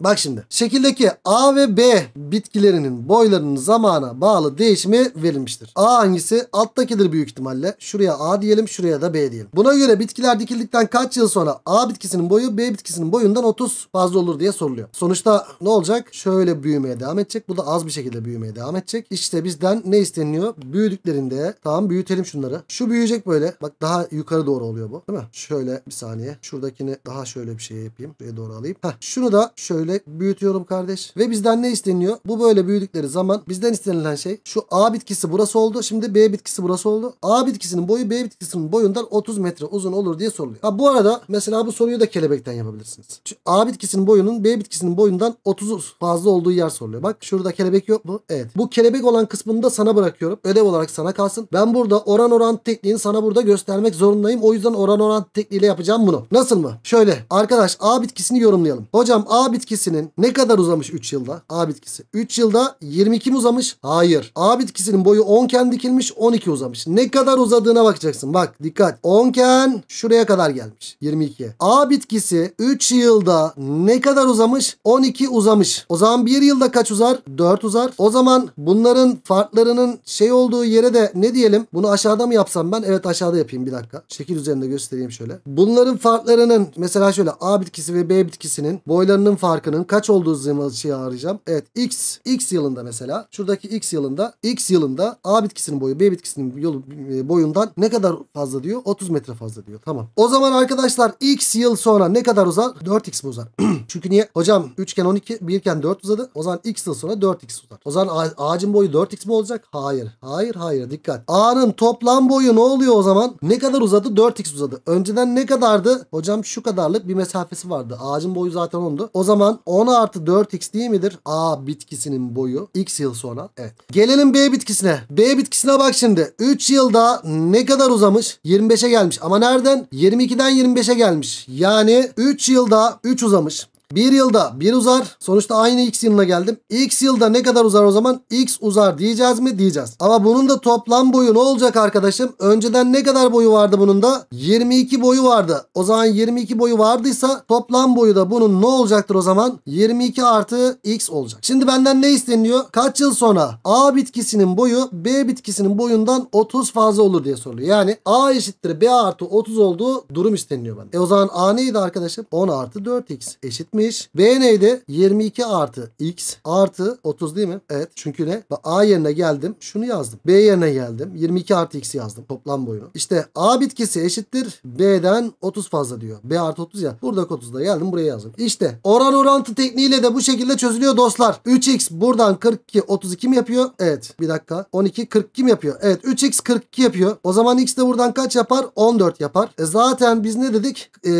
[SPEAKER 1] Bak şimdi şekildeki A ve B bitkilerinin boylarının zamana bağlı değişimi verilmiştir. A hangisi? Alttakidir büyük ihtimalle. Şuraya A diyelim şuraya da B diyelim. Buna göre bitkiler dikildikten kaç yıl sonra A bitkisinin boyu B bitkisinin boyundan 30 fazla olur diye soruluyor. Sonuçta ne olacak? Şöyle büyümeye devam edecek. Bu da az bir şekilde büyümeye devam edecek. İşte bizden ne isteniyor? Büyüdüklerinde tamam büyütelim şunları. Şu büyüyecek böyle. Bak daha yukarı doğru oluyor bu. Değil mi? Şöyle bir saniye. Şuradakini daha şöyle bir şey yapayım. buraya doğru alayım. Heh. Şunu da şöyle böyle büyütüyorum kardeş. Ve bizden ne isteniyor? Bu böyle büyüdükleri zaman bizden istenilen şey şu A bitkisi burası oldu. Şimdi B bitkisi burası oldu. A bitkisinin boyu B bitkisinin boyundan 30 metre uzun olur diye soruluyor. Ha bu arada mesela bu soruyu da kelebekten yapabilirsiniz. Şu A bitkisinin boyunun B bitkisinin boyundan 30 fazla olduğu yer soruluyor. Bak şurada kelebek yok mu? Evet. Bu kelebek olan kısmını da sana bırakıyorum. Ödev olarak sana kalsın. Ben burada oran oran tekniğini sana burada göstermek zorundayım. O yüzden oran oran tekniğiyle yapacağım bunu. Nasıl mı? Şöyle arkadaş A bitkisini yorumlayalım. Hocam A bitkisi bitkisinin ne kadar uzamış 3 yılda? A bitkisi. 3 yılda 22 mi uzamış? Hayır. A bitkisinin boyu 10 ken dikilmiş 12 uzamış. Ne kadar uzadığına bakacaksın. Bak dikkat. 10 ken şuraya kadar gelmiş. 22. A bitkisi 3 yılda ne kadar uzamış? 12 uzamış. O zaman 1 yılda kaç uzar? 4 uzar. O zaman bunların farklarının şey olduğu yere de ne diyelim? Bunu aşağıda mı yapsam ben? Evet aşağıda yapayım bir dakika. Şekil üzerinde göstereyim şöyle. Bunların farklarının mesela şöyle A bitkisi ve B bitkisinin boylarının farkı farkının kaç olduğu zımaçığı arayacağım. Evet x x yılında mesela şuradaki x yılında x yılında A bitkisinin boyu B bitkisinin yolu, e, boyundan ne kadar fazla diyor? 30 metre fazla diyor. Tamam. O zaman arkadaşlar x yıl sonra ne kadar uzar? 4x uzar? Çünkü niye? Hocam 3 iken 12 1 iken 4 uzadı. O zaman x yıl sonra 4x uzar. O zaman ağacın boyu 4x mi olacak? Hayır. Hayır hayır dikkat. A'nın toplam boyu ne oluyor o zaman? Ne kadar uzadı? 4x uzadı. Önceden ne kadardı? Hocam şu kadarlık bir mesafesi vardı. Ağacın boyu zaten ondu. O zaman 10 artı 4x değil midir? A bitkisinin boyu. X yıl sonra. Evet. Gelelim B bitkisine. B bitkisine bak şimdi. 3 yılda ne kadar uzamış? 25'e gelmiş. Ama nereden? 22'den 25'e gelmiş. Yani 3 yılda 3 uzamış. Bir yılda bir uzar. Sonuçta aynı x yılına geldim. X yılda ne kadar uzar o zaman? X uzar diyeceğiz mi? Diyeceğiz. Ama bunun da toplam boyu ne olacak arkadaşım? Önceden ne kadar boyu vardı bunun da? 22 boyu vardı. O zaman 22 boyu vardıysa toplam boyu da bunun ne olacaktır o zaman? 22 artı x olacak. Şimdi benden ne isteniyor? Kaç yıl sonra A bitkisinin boyu B bitkisinin boyundan 30 fazla olur diye soruluyor. Yani A eşittir B artı 30 olduğu durum isteniyor bana. E o zaman A neydi arkadaşım? 10 artı 4x eşit mi? 70. B neydi? 22 artı x artı 30 değil mi? Evet. Çünkü ne? A yerine geldim. Şunu yazdım. B yerine geldim. 22 artı x yazdım. Toplam boyunu. İşte A bitkisi eşittir. B'den 30 fazla diyor. B artı 30 ya. Buradaki da geldim. Buraya yazdım. İşte oran orantı tekniğiyle de bu şekilde çözülüyor dostlar. 3x buradan 42 32 mi yapıyor? Evet. Bir dakika. 12 42 mi yapıyor? Evet. 3x 42 yapıyor. O zaman x de buradan kaç yapar? 14 yapar. E zaten biz ne dedik? E,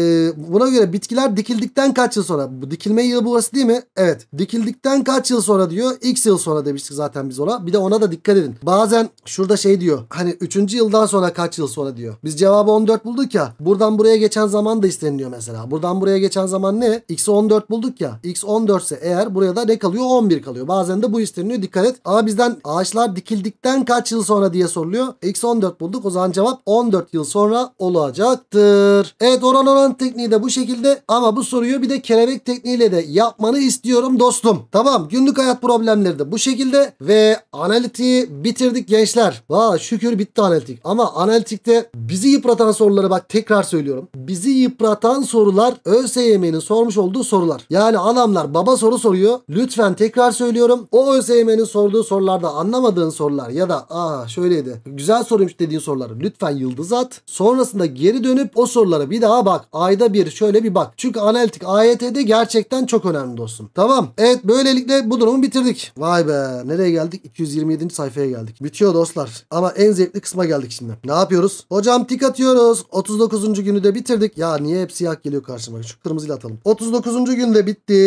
[SPEAKER 1] buna göre bitkiler dikildikten kaç yıl sonra? bu dikilme yılı burası değil mi? Evet. Dikildikten kaç yıl sonra diyor? X yıl sonra demiştik zaten biz ona. Bir de ona da dikkat edin. Bazen şurada şey diyor. Hani 3. yıldan sonra kaç yıl sonra diyor. Biz cevabı 14 bulduk ya. Buradan buraya geçen zaman da isteniliyor mesela. Buradan buraya geçen zaman ne? X'i 14 bulduk ya. X 14 ise eğer buraya da ne kalıyor? 11 kalıyor. Bazen de bu isteniliyor. Dikkat et. Ama bizden ağaçlar dikildikten kaç yıl sonra diye soruluyor. X 14 bulduk. O zaman cevap 14 yıl sonra olacaktır. Evet oran oran tekniği de bu şekilde. Ama bu soruyu bir de kelebek matematik tekniğiyle de yapmanı istiyorum dostum. Tamam günlük hayat problemleri de bu şekilde ve analitiği bitirdik gençler. Valla şükür bitti analitik ama analitikte bizi yıpratan soruları bak tekrar söylüyorum. Bizi yıpratan sorular ÖSYM'nin sormuş olduğu sorular. Yani adamlar baba soru soruyor. Lütfen tekrar söylüyorum. O ÖSYM'nin sorduğu sorularda anlamadığın sorular ya da aa şöyleydi güzel soruymuş dediğin soruları lütfen yıldız at. Sonrasında geri dönüp o sorulara bir daha bak. Ayda bir şöyle bir bak. Çünkü analitik AYT'de gerçekten çok önemli dostum. Tamam. Evet böylelikle bu durumu bitirdik. Vay be. Nereye geldik? 227. sayfaya geldik. Bitiyor dostlar. Ama en zevkli kısma geldik şimdi. Ne yapıyoruz? Hocam tik atıyoruz. 39. günü de bitirdik. Ya niye hepsi siyah geliyor karşıma? Şu kırmızıyla atalım. 39. günde bitti.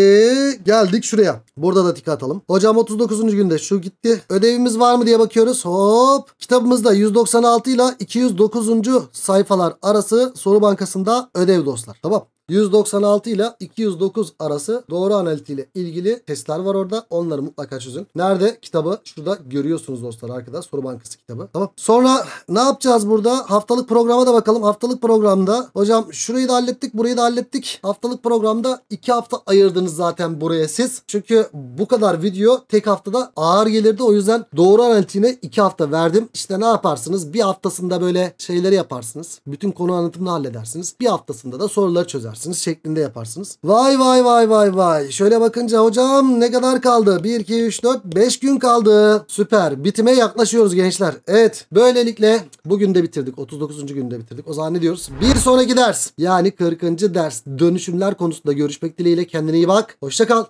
[SPEAKER 1] Geldik şuraya. Burada da tik atalım. Hocam 39. günde şu gitti. Ödevimiz var mı diye bakıyoruz. Hop. Kitabımızda 196 ile 209. sayfalar arası soru bankasında ödev dostlar. Tamam. 196 ile 209 arası doğru analitiyle ilgili testler var orada. Onları mutlaka çözün. Nerede? Kitabı şurada görüyorsunuz dostlar arkada. Soru bankası kitabı. Tamam. Sonra ne yapacağız burada? Haftalık programa da bakalım. Haftalık programda hocam şurayı da hallettik, burayı da hallettik. Haftalık programda 2 hafta ayırdınız zaten buraya siz. Çünkü bu kadar video tek haftada ağır gelirdi. O yüzden doğru analitiğine 2 hafta verdim. İşte ne yaparsınız? Bir haftasında böyle şeyleri yaparsınız. Bütün konu anlatımını halledersiniz. Bir haftasında da soruları çözer oynarsınız şeklinde yaparsınız. Vay vay vay vay vay. Şöyle bakınca hocam ne kadar kaldı? 1, 2, 3, 4, 5 gün kaldı. Süper. Bitime yaklaşıyoruz gençler. Evet. Böylelikle bugün de bitirdik. 39. günde bitirdik. O zaman ne diyoruz? Bir sonraki ders yani 40. ders dönüşümler konusunda görüşmek dileğiyle kendine iyi bak. Hoşça kal.